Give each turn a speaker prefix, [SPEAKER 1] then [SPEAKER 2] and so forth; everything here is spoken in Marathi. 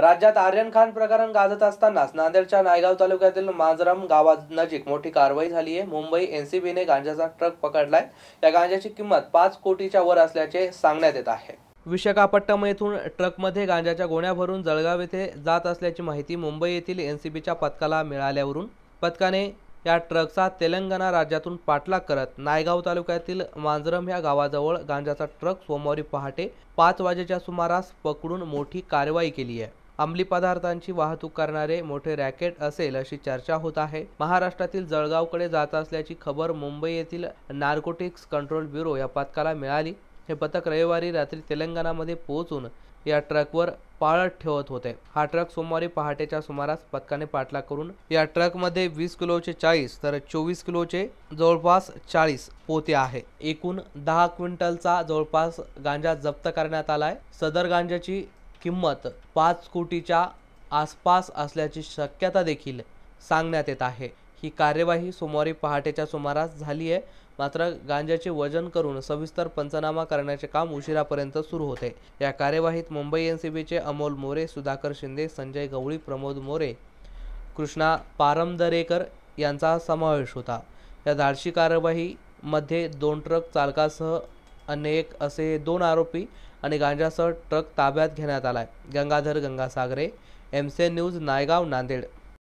[SPEAKER 1] राज्यात आर्यन खान प्रकरण गाजत असतानाच नांदेडच्या नायगाव तालुक्यातील मांजरम गावानजीक मोठी कारवाई झाली आहे मुंबई ने गांजाचा ट्रक पकडलाय या गांजाची किंमत पाच कोटीच्या वर असल्याचे सांगण्यात येत आहे विशाखापट्टम येथून ट्रकमध्ये गांजाच्या गोण्या भरून जळगाव येथे जात असल्याची माहिती मुंबई येथील एनसीबीच्या पथकाला मिळाल्यावरून पथकाने या ट्रकचा तेलंगणा राज्यातून पाठलाग करत नायगाव तालुक्यातील मांजरम ह्या गावाजवळ गांजाचा ट्रक सोमवारी पहाटे पाच वाजेच्या सुमारास पकडून मोठी कारवाई केली आहे अंमली पदार्थांची वाहतूक करणारे मोठे रॅकेट असेल अशी चर्चा होत आहे महाराष्ट्रातील जळगावकडे जात असल्याची खबर मुंबई येथील नार्कोटिक्स कंट्रोल ब्युरो या पथकाला मिळाली हे पथक रविवारी रात्री तेलंगणामध्ये पोहोचून या ट्रकवर पाळत ठेवत होते हा ट्रक सोमवारी पहाटेच्या सुमारास पथकाने पाठला करून या ट्रकमध्ये वीस किलोचे चाळीस तर चोवीस किलोचे जवळपास चाळीस पोते आहे एकूण दहा क्विंटलचा जवळपास गांजा जप्त करण्यात आलाय सदर गांजाची किंमत पाच कोटीच्या आसपास असल्याची शक्यता देखील सांगण्यात येत आहे ही कार्यवाही सोमवारी पहाटेच्या सुमारास झाली आहे मात्र गांजाचे वजन करून सविस्तर पंचनामा करण्याचे काम उशिरापर्यंत सुरू होते या कार्यवाहीत मुंबई एन सी बीचे अमोल मोरे सुधाकर शिंदे संजय गवळी प्रमोद मोरे कृष्णा पारमदरेकर यांचा समावेश होता या धाडशी कार्यवाहीमध्ये दोन ट्रक चालकासह अनेक असे दोन आरोपी आणि गांजासह ट्रक ताब्यात घेण्यात आला आहे गंगाधर गंगासागरे एमसीएन न्यूज नायगाव नांदेड